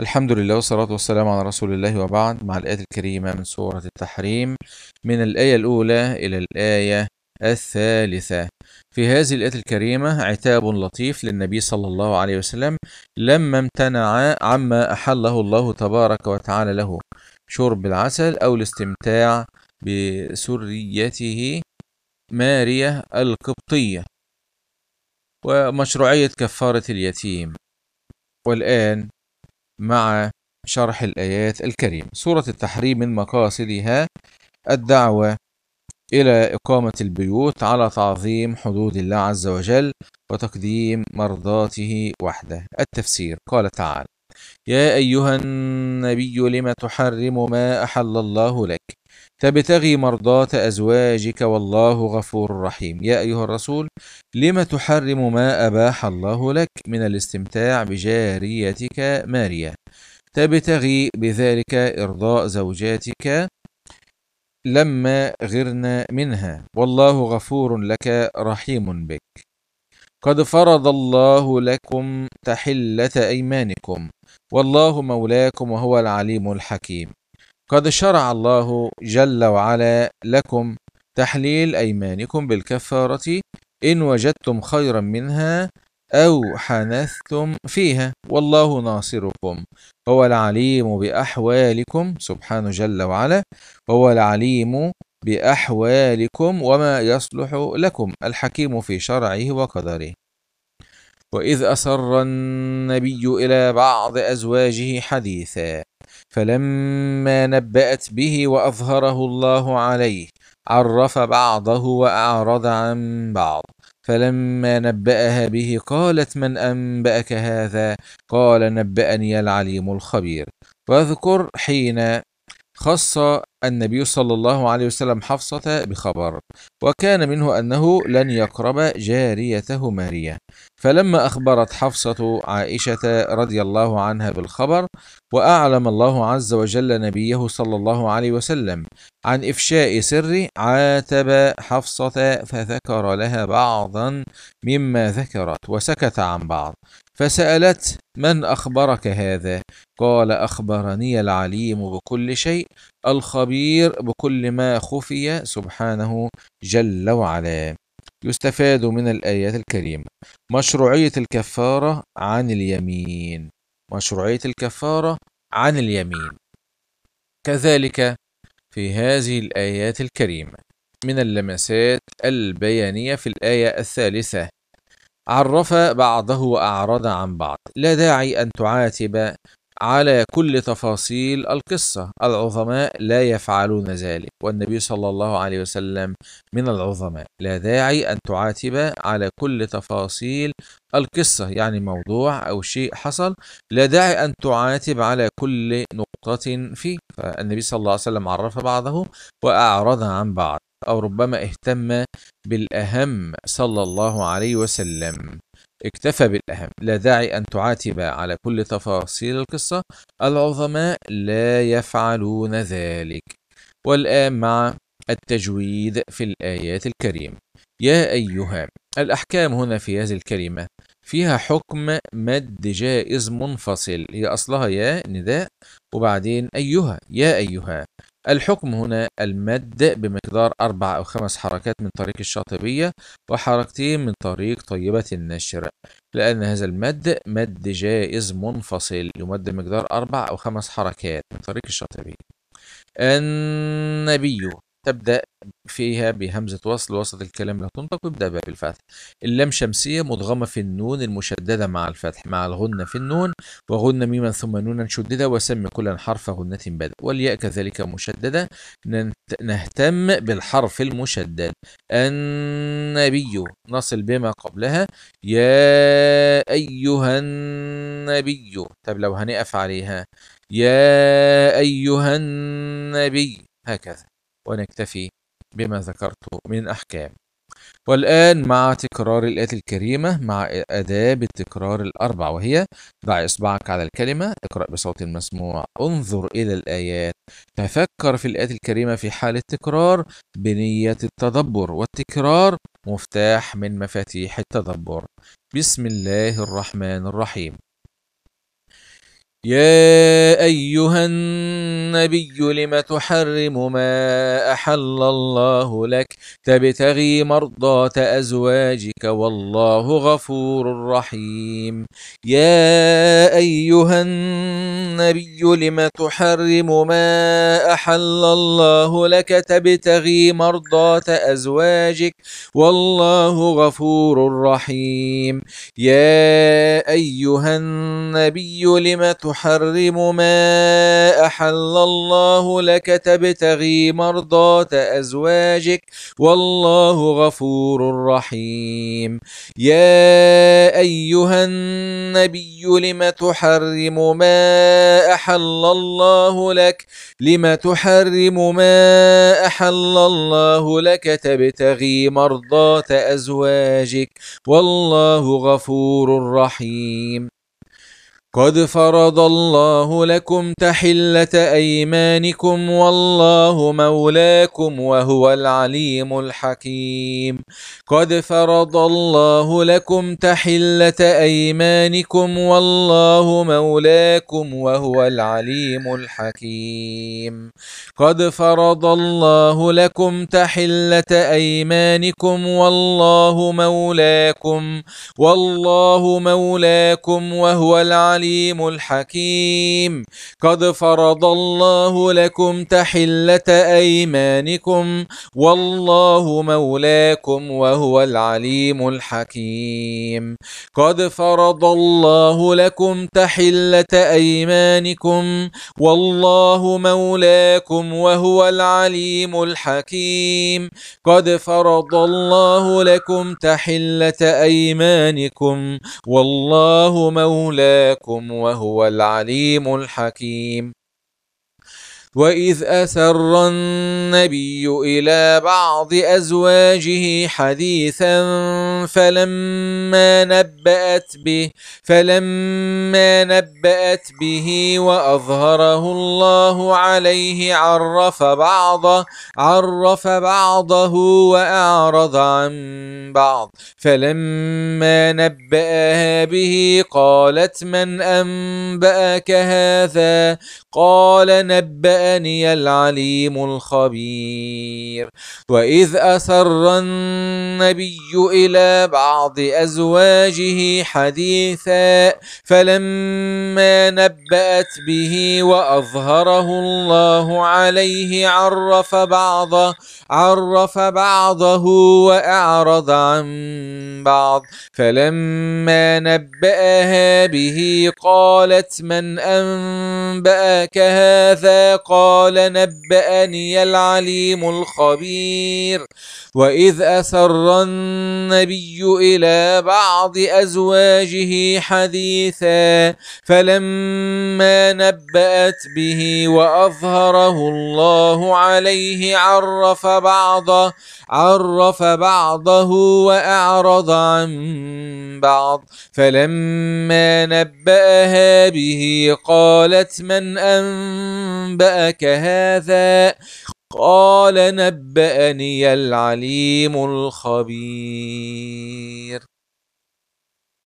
الحمد لله والصلاة والسلام على رسول الله وبعد مع الآية الكريمة من سورة التحريم من الآية الأولى إلى الآية الثالثة في هذه الآية الكريمة عتاب لطيف للنبي صلى الله عليه وسلم لما امتنع عما أحله الله تبارك وتعالى له شرب العسل أو الاستمتاع بسريته مارية القبطية ومشروعية كفارة اليتيم والآن مع شرح الآيات الكريمة سورة التحريم من مقاصدها الدعوة إلى إقامة البيوت على تعظيم حدود الله عز وجل وتقديم مرضاته وحده التفسير قال تعالى يا أيها النبي لم تحرم ما أحل الله لك تبتغي مرضاة أزواجك والله غفور رحيم يا أيها الرسول لم تحرم ما أباح الله لك من الاستمتاع بجاريتك ماريا تبتغي بذلك إرضاء زوجاتك لما غرنا منها والله غفور لك رحيم بك قد فرض الله لكم تحلة أيمانكم والله مولاكم وهو العليم الحكيم قد شرع الله جل وعلا لكم تحليل أيمانكم بالكفارة إن وجدتم خيرا منها أو حنثتم فيها والله ناصركم هو العليم بأحوالكم سبحانه جل وعلا وهو العليم بأحوالكم وما يصلح لكم الحكيم في شرعه وقدره وإذ أسر النبي إلى بعض أزواجه حديثا فلما نبأت به وأظهره الله عليه عرف بعضه وأعرض عن بعض فلما نبأها به قالت من أنبأك هذا قال نبأني العليم الخبير واذكر حين خص النبي صلى الله عليه وسلم حفصة بخبر وكان منه أنه لن يقرب جاريته ماريا فلما أخبرت حفصة عائشة رضي الله عنها بالخبر وأعلم الله عز وجل نبيه صلى الله عليه وسلم عن إفشاء سره عاتب حفصة فذكر لها بعضا مما ذكرت وسكت عن بعض فسألت من أخبرك هذا؟ قال أخبرني العليم بكل شيء الخبير بكل ما خفي سبحانه جل وعلا يستفاد من الآيات الكريمة مشروعية الكفارة عن اليمين مشروعية الكفارة عن اليمين كذلك في هذه الآيات الكريمة من اللمسات البيانية في الآية الثالثة عرف بعضه وأعرض عن بعض لا داعي أن تعاتب على كل تفاصيل القصة العظماء لا يفعلون ذلك والنبي صلى الله عليه وسلم من العظماء لا داعي أن تعاتب على كل تفاصيل القصة يعني موضوع أو شيء حصل لا داعي أن تعاتب على كل نقطة فيه فالنبي صلى الله عليه وسلم عرف بعضه وأعرض عن بعض أو ربما اهتم بالأهم صلى الله عليه وسلم اكتفى بالأهم لا داعي أن تعاتب على كل تفاصيل القصة العظماء لا يفعلون ذلك والآن مع التجويد في الآيات الكريمة يا أيها الأحكام هنا في هذه الكلمة فيها حكم مد جائز منفصل هي أصلها يا نداء وبعدين أيها يا أيها الحكم هنا المد بمقدار أربع أو خمس حركات من طريق الشاطبية وحركتين من طريق طيبة النشر لأن هذا المد مد جائز منفصل يمد بمقدار أربع أو خمس حركات من طريق الشاطبية النبي تبدأ فيها بهمزة وصل وسط الكلام لا تنطق وابدأ بها بالفتح اللام شمسية مضغمة في النون المشددة مع الفتح مع الغنة في النون وغنة ميما ثم نونا شددة وسم كل حرف غنة بدأ والياء كذلك مشددة نهتم بالحرف المشدد النبي نصل بما قبلها يا أيها النبي طب لو هنقف عليها يا أيها النبي هكذا ونكتفي بما ذكرته من أحكام والآن مع تكرار الآية الكريمة مع آداب التكرار الأربع وهي ضع إصبعك على الكلمة اقرأ بصوت مسموع انظر إلى الآيات تفكر في الآية الكريمة في حال التكرار بنية التدبر والتكرار مفتاح من مفاتيح التدبر بسم الله الرحمن الرحيم يا أيها النبي لم تحرم ما أحل الله لك تبتغي مرضاة أزواجك والله غفور رحيم يا أيها النبي لم تحرم ما أحل الله لك تبتغي مرضاة أزواجك والله غفور رحيم يا أيها النبي لم تحرم تحرم ما أحل الله لك تبتغي مرضات أزواجك والله غفور رحيم يا أيها النبي لم تحرم ما أحل الله لك لم تحرم ما أحل الله لك تبتغي مرضات أزواجك والله غفور رحيم قد فرض الله لكم تحلة أيمانكم والله مولاكم وهو العليم الحكيم قد فرض الله لكم تحلة أيمانكم والله مولاكم وهو العليم الحكيم قد فرض الله لكم تحلة أيمانكم والله مولاكم والله مولاكم وهو العليم العليم الحكيم قد فرض الله لكم تحلة أيمانكم والله مولاكم وهو العليم الحكيم قد فرض الله لكم تحلة أيمانكم والله مولاكم وهو العليم الحكيم قد فرض الله لكم تحلة أيمانكم والله مولاكم ربكم وهو العليم الحكيم وإذ أسر النبي إلى بعض أزواجه حديثا فلما نبأت به فلما نبأت به وأظهره الله عليه عرف بعضه عرف بعضه وأعرض عن بعض فلما نبأها به قالت من أنبأك هذا قال نبأ جاءني العليم الخبير وإذ أسر النبي إلى بعض أزواجه حديثا فلما نبأت به وأظهره الله عليه عرف بعضه عرف بعضه وأعرض عن بعض فلما نبأها به قالت من أنبأك هذا قال نبأني العليم الخبير وإذ أسر النبي إلى بعض أزواجه حديثا فلما نبأت به وأظهره الله عليه عرف بعضه عرف بعضه وأعرض عن بعض فلما نبأها به قالت من أنبأك هذا قال نبأني العليم الخبير